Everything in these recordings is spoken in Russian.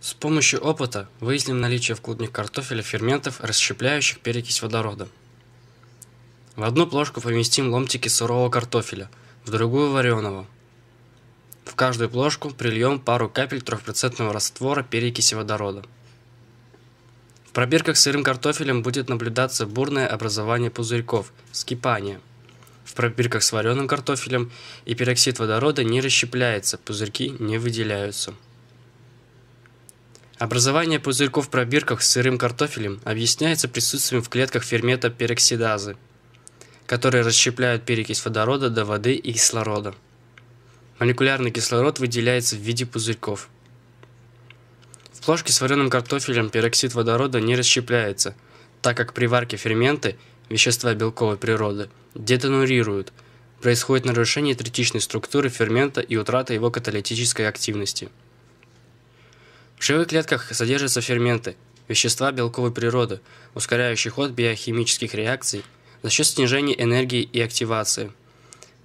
С помощью опыта выясним наличие в клубнях картофеля ферментов, расщепляющих перекись водорода. В одну плошку поместим ломтики сырого картофеля, в другую вареного. В каждую плошку прильем пару капель 3% раствора перекиси водорода. В пробирках с сырым картофелем будет наблюдаться бурное образование пузырьков, скипание. В пробирках с вареным картофелем и пероксид водорода не расщепляется, пузырьки не выделяются. Образование пузырьков в пробирках с сырым картофелем объясняется присутствием в клетках фермента пероксидазы, которые расщепляют перекись водорода до воды и кислорода. Молекулярный кислород выделяется в виде пузырьков. В плошке с вареным картофелем пероксид водорода не расщепляется, так как при варке ферменты, вещества белковой природы, детонурируют, происходит нарушение третичной структуры фермента и утрата его каталитической активности – в живых клетках содержатся ферменты, вещества белковой природы, ускоряющие ход биохимических реакций за счет снижения энергии и активации.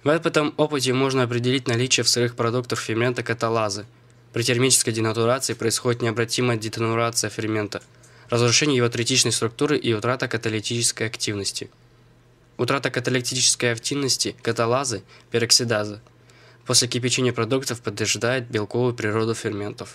В этом опыте можно определить наличие в сырых продуктах фермента каталазы. При термической денатурации происходит необратимая детонурация фермента, разрушение его третичной структуры и утрата каталитической активности. Утрата каталитической активности каталазы – пероксидазы. После кипячения продуктов подтверждает белковую природу ферментов.